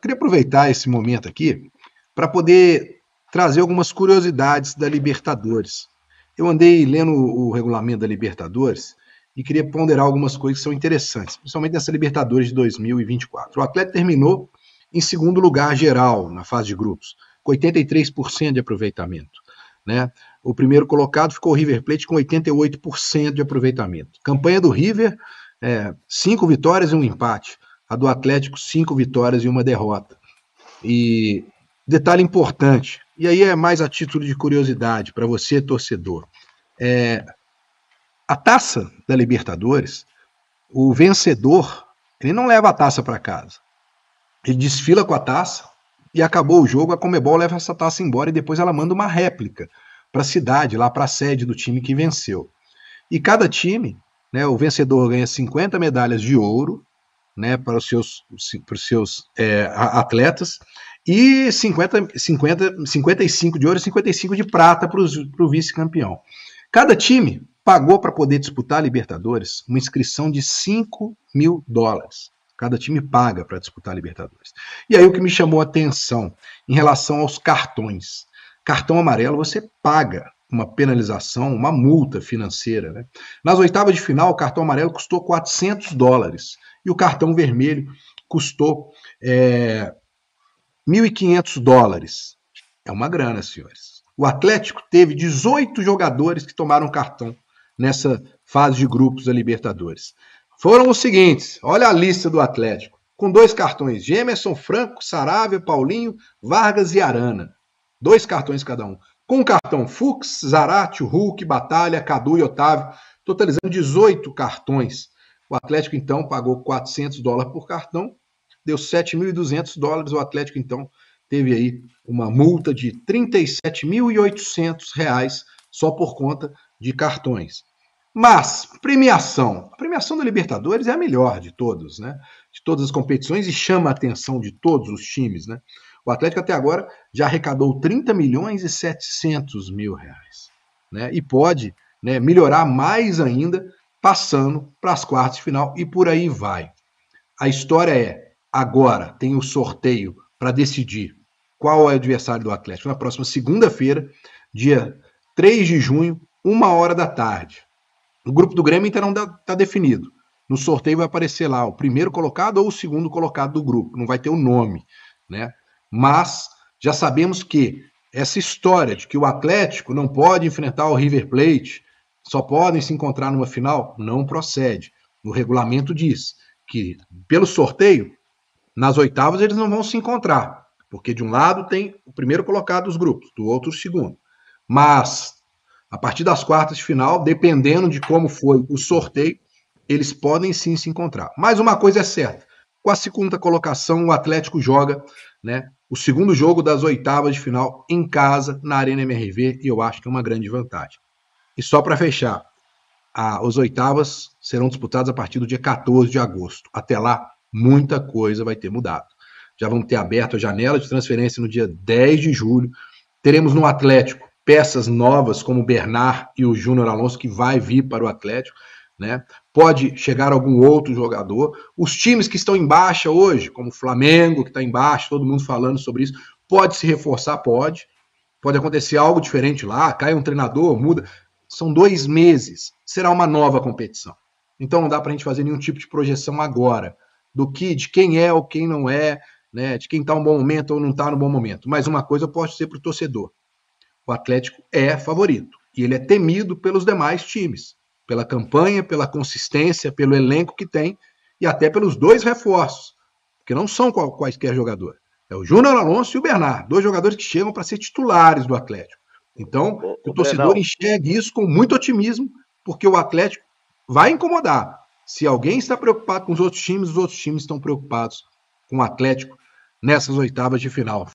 queria aproveitar esse momento aqui para poder trazer algumas curiosidades da Libertadores. Eu andei lendo o regulamento da Libertadores e queria ponderar algumas coisas que são interessantes, principalmente nessa Libertadores de 2024. O Atlético terminou em segundo lugar geral na fase de grupos, com 83% de aproveitamento. Né? O primeiro colocado ficou o River Plate com 88% de aproveitamento. Campanha do River, é, cinco vitórias e um empate a do Atlético, cinco vitórias e uma derrota. E detalhe importante, e aí é mais a título de curiosidade para você, torcedor. É, a taça da Libertadores, o vencedor, ele não leva a taça para casa. Ele desfila com a taça e acabou o jogo, a Comebol leva essa taça embora e depois ela manda uma réplica para a cidade, lá para a sede do time que venceu. E cada time, né, o vencedor ganha 50 medalhas de ouro, né, para os seus, para os seus é, atletas e 50, 50, 55 de ouro e 55 de prata para o vice-campeão. Cada time pagou para poder disputar a Libertadores uma inscrição de 5 mil dólares. Cada time paga para disputar a Libertadores. E aí o que me chamou a atenção em relação aos cartões. Cartão amarelo você paga uma penalização, uma multa financeira. Né? Nas oitavas de final, o cartão amarelo custou 400 dólares e o cartão vermelho custou é, 1.500 dólares. É uma grana, senhores. O Atlético teve 18 jogadores que tomaram cartão nessa fase de grupos da Libertadores. Foram os seguintes: olha a lista do Atlético. Com dois cartões, Gemerson, Franco, Saravia, Paulinho, Vargas e Arana. Dois cartões cada um. Com o cartão Fux, Zarate, Hulk, Batalha, Cadu e Otávio, totalizando 18 cartões. O Atlético, então, pagou 400 dólares por cartão, deu 7.200 dólares. O Atlético, então, teve aí uma multa de 37.800 reais só por conta de cartões. Mas, premiação. A premiação da Libertadores é a melhor de todos, né? De todas as competições e chama a atenção de todos os times, né? O Atlético até agora já arrecadou 30 milhões e 700 mil reais. Né? E pode né, melhorar mais ainda, passando para as quartas de final e por aí vai. A história é: agora tem o sorteio para decidir qual é o adversário do Atlético na próxima segunda-feira, dia 3 de junho, uma hora da tarde. O grupo do Grêmio ainda então, não está definido. No sorteio vai aparecer lá o primeiro colocado ou o segundo colocado do grupo. Não vai ter o nome, né? Mas já sabemos que essa história de que o Atlético não pode enfrentar o River Plate, só podem se encontrar numa final, não procede. O regulamento diz que, pelo sorteio, nas oitavas eles não vão se encontrar, porque de um lado tem o primeiro colocado dos grupos, do outro o segundo. Mas, a partir das quartas de final, dependendo de como foi o sorteio, eles podem sim se encontrar. Mas uma coisa é certa: com a segunda colocação, o Atlético joga né, o segundo jogo das oitavas de final em casa, na Arena MRV, e eu acho que é uma grande vantagem. E só para fechar, as oitavas serão disputadas a partir do dia 14 de agosto. Até lá, muita coisa vai ter mudado. Já vamos ter aberto a janela de transferência no dia 10 de julho. Teremos no Atlético peças novas como o Bernard e o Júnior Alonso, que vai vir para o Atlético né? Pode chegar algum outro jogador. Os times que estão em baixa hoje, como o Flamengo, que está em baixa, todo mundo falando sobre isso, pode se reforçar, pode. Pode acontecer algo diferente lá, cai um treinador, muda. São dois meses, será uma nova competição. Então não dá para a gente fazer nenhum tipo de projeção agora do que, de quem é ou quem não é, né? De quem está no bom momento ou não está no bom momento. Mas uma coisa eu posso dizer para o torcedor: o Atlético é favorito e ele é temido pelos demais times pela campanha, pela consistência, pelo elenco que tem e até pelos dois reforços, que não são quaisquer jogador. É o Júnior Alonso e o Bernardo, dois jogadores que chegam para ser titulares do Atlético. Então, o, o, o torcedor Bernal. enxergue isso com muito otimismo, porque o Atlético vai incomodar. Se alguém está preocupado com os outros times, os outros times estão preocupados com o Atlético nessas oitavas de final.